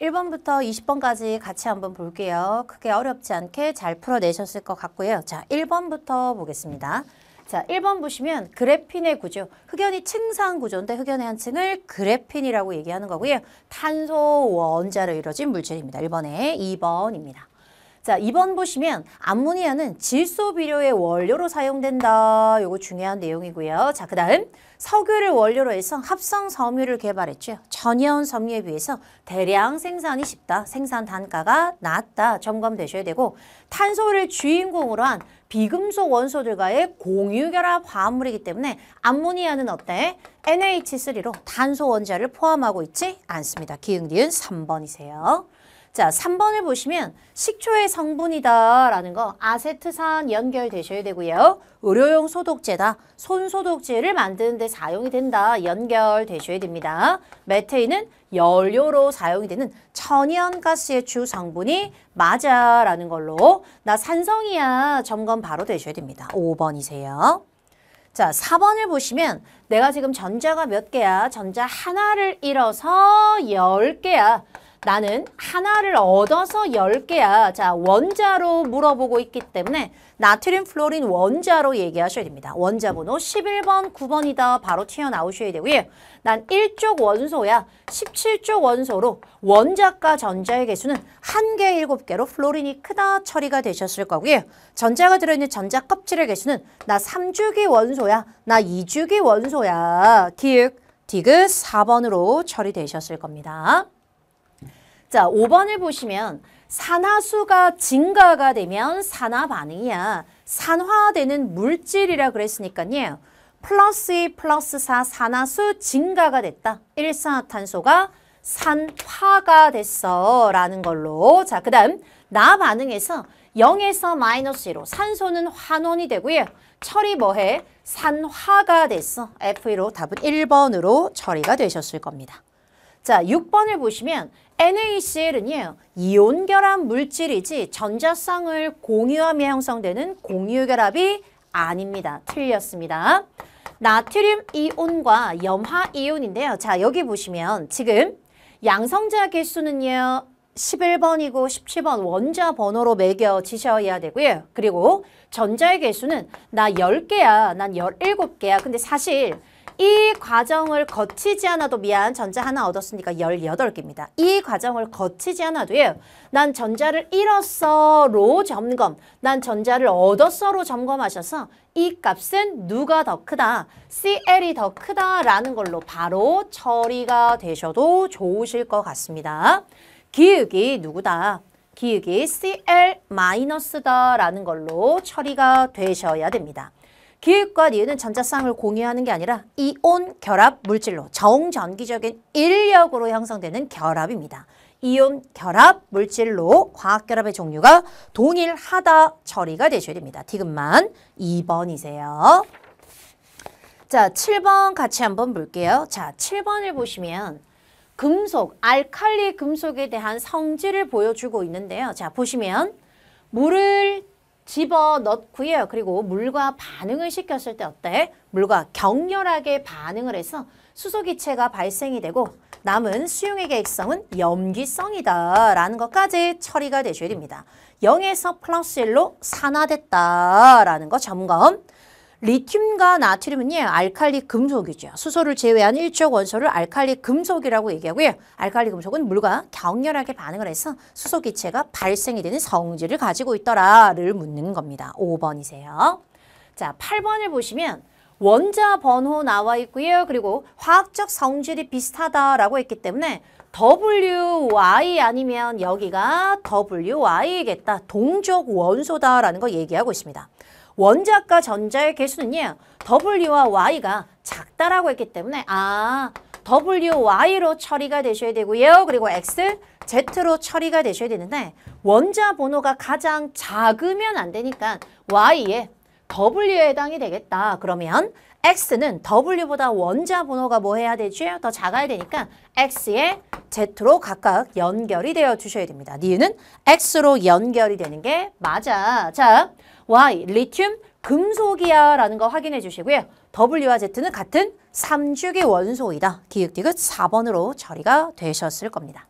1번부터 20번까지 같이 한번 볼게요. 크게 어렵지 않게 잘 풀어내셨을 것 같고요. 자, 1번부터 보겠습니다. 자, 1번 보시면 그래핀의 구조, 흑연이 층상 구조인데 흑연의 한 층을 그래핀이라고 얘기하는 거고요. 탄소 원자로 이루어진 물질입니다. 1번에 2번입니다. 자, 2번 보시면 암모니아는 질소 비료의 원료로 사용된다. 요거 중요한 내용이고요. 자, 그다음 석유를 원료로 해서 합성 섬유를 개발했죠. 전해 섬유에 비해서 대량 생산이 쉽다. 생산 단가가 낮다. 점검되셔야 되고 탄소를 주인공으로 한 비금속 원소들과의 공유결합 화합물이기 때문에 암모니아는 어때? NH3로 탄소 원자를 포함하고 있지 않습니다. 기응, 니은 3번이세요. 자, 3번을 보시면 식초의 성분이다라는 거 아세트산 연결되셔야 되고요. 의료용 소독제다. 손소독제를 만드는 데 사용이 된다. 연결되셔야 됩니다. 메테인은 연료로 사용이 되는 천연가스의 주 성분이 맞아라는 걸로 나 산성이야 점검 바로 되셔야 됩니다. 5번이세요. 자, 4번을 보시면 내가 지금 전자가 몇 개야? 전자 하나를 잃어서 10개야. 나는 하나를 얻어서 열개야 자, 원자로 물어보고 있기 때문에 나트륨 플로린 원자로 얘기하셔야 됩니다. 원자 번호 11번, 9번이다. 바로 튀어나오셔야 되고요. 난 1쪽 원소야. 17쪽 원소로 원자과 전자의 개수는 한개 7개로 플로린이 크다 처리가 되셨을 거고요. 전자가 들어있는 전자 껍질의 개수는 나 3주기 원소야. 나 2주기 원소야. 기윽, 디귿 4번으로 처리되셨을 겁니다. 자, 5번을 보시면 산화수가 증가가 되면 산화 반응이야. 산화되는 물질이라 그랬으니까요. 플러스 2 플러스 4 산화수 증가가 됐다. 일산화탄소가 산화가 됐어 라는 걸로 자그 다음 나 반응에서 0에서 마이너스 1로 산소는 환원이 되고요. 철이 뭐해? 산화가 됐어. F1로 답은 1번으로 처리가 되셨을 겁니다. 자, 6번을 보시면 NaCl은요. 이온 결합 물질이지 전자쌍을 공유함에 형성되는 공유 결합이 아닙니다. 틀렸습니다. 나트륨 이온과 염화 이온인데요. 자, 여기 보시면 지금 양성자 개수는요. 11번이고 17번 원자 번호로 매겨지셔야 되고요. 그리고 전자의 개수는 나 10개야, 난 17개야. 근데 사실 이 과정을 거치지 않아도 미안 전자 하나 얻었으니까 18개입니다. 이 과정을 거치지 않아도요. 난 전자를 잃었어로 점검, 난 전자를 얻었어로 점검하셔서 이 값은 누가 더 크다, CL이 더 크다라는 걸로 바로 처리가 되셔도 좋으실 것 같습니다. 기육이 누구다? 기육이 CL-다라는 걸로 처리가 되셔야 됩니다. 기획과 니는 전자쌍을 공유하는 게 아니라 이온 결합 물질로 정전기적인 인력으로 형성되는 결합입니다. 이온 결합 물질로 화학 결합의 종류가 동일하다 처리가 되셔야 됩니다. 디귿만 2번이세요. 자, 7번 같이 한번 볼게요. 자, 7번을 보시면 금속, 알칼리 금속에 대한 성질을 보여주고 있는데요. 자, 보시면 물을 집어넣고요. 그리고 물과 반응을 시켰을 때 어때? 물과 격렬하게 반응을 해서 수소기체가 발생이 되고 남은 수용액의 액성은 염기성이다 라는 것까지 처리가 되셔야 됩니다. 0에서 플러스 1로 산화됐다 라는 거 점검. 리튬과 나트륨은 요 알칼리 금속이죠. 수소를 제외한 일적 원소를 알칼리 금속이라고 얘기하고요. 알칼리 금속은 물과 격렬하게 반응을 해서 수소 기체가 발생이 되는 성질을 가지고 있더라를 묻는 겁니다. 5번이세요. 자, 8번을 보시면 원자 번호 나와 있고요. 그리고 화학적 성질이 비슷하다라고 했기 때문에 WY 아니면 여기가 WY겠다. 동적 원소다라는 거 얘기하고 있습니다. 원자과 전자의 개수는요. W와 Y가 작다라고 했기 때문에 아 WY로 처리가 되셔야 되고요. 그리고 X, Z로 처리가 되셔야 되는데 원자 번호가 가장 작으면 안 되니까 Y에 W에 해당이 되겠다. 그러면 X는 W보다 원자 번호가 뭐 해야 되죠? 더 작아야 되니까 X에 Z로 각각 연결이 되어 주셔야 됩니다. 니은은 X로 연결이 되는 게 맞아. 자, Y, 리튬, 금속이야 라는 거 확인해 주시고요. W와 Z는 같은 3주기 원소이다. 기획디귿 4번으로 처리가 되셨을 겁니다.